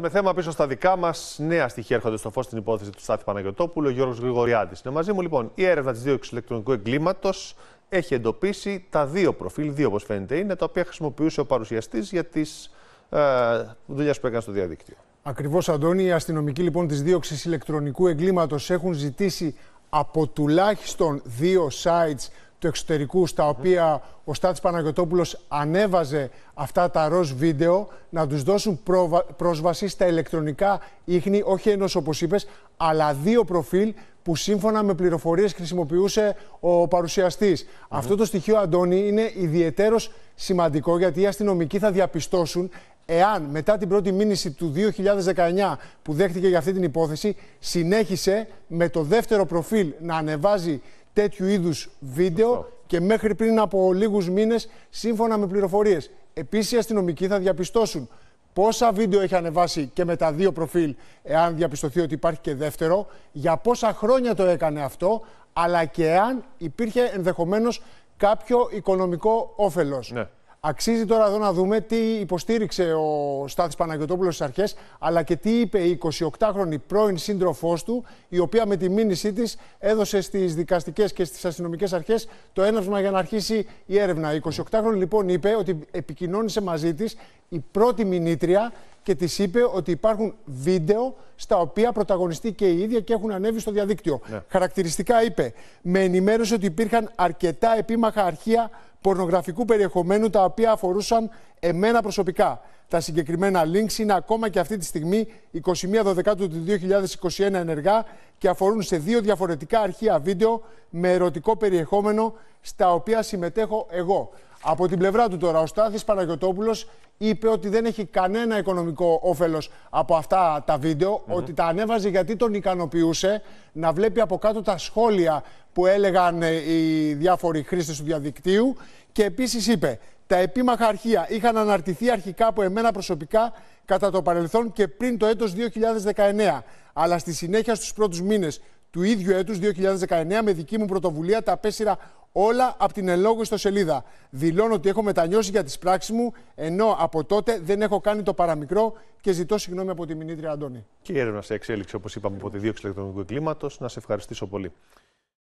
Με θέμα πίσω στα δικά μας. Νέα στοιχεία έρχονται στο φως στην υπόθεση του Στάθη Παναγιοτόπουλου. Ο Γιώργος Γρηγοριάδης είναι μαζί μου. Λοιπόν, η έρευνα της δίωξη ηλεκτρονικού εγκλήματος έχει εντοπίσει τα δύο προφίλ, δύο όπως φαίνεται είναι, τα οποία χρησιμοποιούσε ο παρουσιαστής για τις ε, δουλειές που έκανε στο διαδίκτυο. Ακριβώς, Αντώνη, οι αστυνομικοί λοιπόν της δίωξη ηλεκτρονικού εγκλήματος έχουν ζητήσει από τουλάχιστον δύο sites του εξωτερικού, στα οποία ο Στάτης Παναγιωτόπουλος ανέβαζε αυτά τα ροζ βίντεο, να τους δώσουν πρόσβαση στα ηλεκτρονικά ίχνη, όχι ενός όπως είπες, αλλά δύο προφίλ που σύμφωνα με πληροφορίες χρησιμοποιούσε ο παρουσιαστης Αυτό το στοιχείο, Αντώνη, είναι ιδιαίτερος σημαντικό, γιατί οι αστυνομικοί θα διαπιστώσουν εάν μετά την πρώτη μήνυση του 2019 που δέχτηκε για αυτή την υπόθεση, συνέχισε με το δεύτερο προφίλ να ανεβάζει τέτοιου είδους βίντεο και μέχρι πριν από λίγους μήνες, σύμφωνα με πληροφορίες. Επίσης, οι αστυνομικοί θα διαπιστώσουν πόσα βίντεο έχει ανεβάσει και με τα δύο προφίλ, εάν διαπιστωθεί ότι υπάρχει και δεύτερο, για πόσα χρόνια το έκανε αυτό, αλλά και εάν υπήρχε ενδεχομένως κάποιο οικονομικό όφελος. Ναι. Αξίζει τώρα εδώ να δούμε τι υποστήριξε ο Στάθης Παναγιωτόπουλος στις αρχές, αλλά και τι είπε η 28χρονη πρώην σύντροφός του, η οποία με τη μήνυσή της έδωσε στις δικαστικές και στις αστυνομικές αρχές το έναυσμα για να αρχίσει η έρευνα. Η 28χρονη λοιπόν είπε ότι επικοινώνησε μαζί της η πρώτη μηνύτρια και της είπε ότι υπάρχουν βίντεο στα οποία πρωταγωνιστεί και η ίδια και έχουν ανέβει στο διαδίκτυο. Ναι. Χαρακτηριστικά είπε, με ενημέρωσε ότι υπήρχαν αρκετά επίμαχα αρχεία πορνογραφικού περιεχομένου τα οποία αφορούσαν εμένα προσωπικά. Τα συγκεκριμένα links είναι ακόμα και αυτή τη στιγμή 21 Δεκάτου του 2021 ενεργά και αφορούν σε δύο διαφορετικά αρχεία βίντεο με ερωτικό περιεχόμενο στα οποία συμμετέχω εγώ. Από την πλευρά του τώρα, ο Στάθης Παναγιωτόπουλος είπε ότι δεν έχει κανένα οικονομικό όφελος από αυτά τα βίντεο, ότι τα ανέβαζε γιατί τον ικανοποιούσε να βλέπει από κάτω τα σχόλια που έλεγαν ε, οι διάφοροι χρήστες του διαδικτύου και επίσης είπε τα επίμαχα αρχεία είχαν αναρτηθεί αρχικά από εμένα προσωπικά κατά το παρελθόν και πριν το έτος 2019. Αλλά στη συνέχεια στους πρώτους μήνες του ίδιου έτους 2019 με δική μου πρωτοβουλία τα απέσυρα όλα από την ελόγω στο σελίδα. Δηλώνω ότι έχω μετανιώσει για τις πράξεις μου, ενώ από τότε δεν έχω κάνει το παραμικρό και ζητώ συγγνώμη από τη Μηνύτρια Αντώνη. Και έρευνα σε εξέλιξη, όπως είπαμε, από τη δίωξη ηλεκτρονικού Να σε ευχαριστήσω πολύ.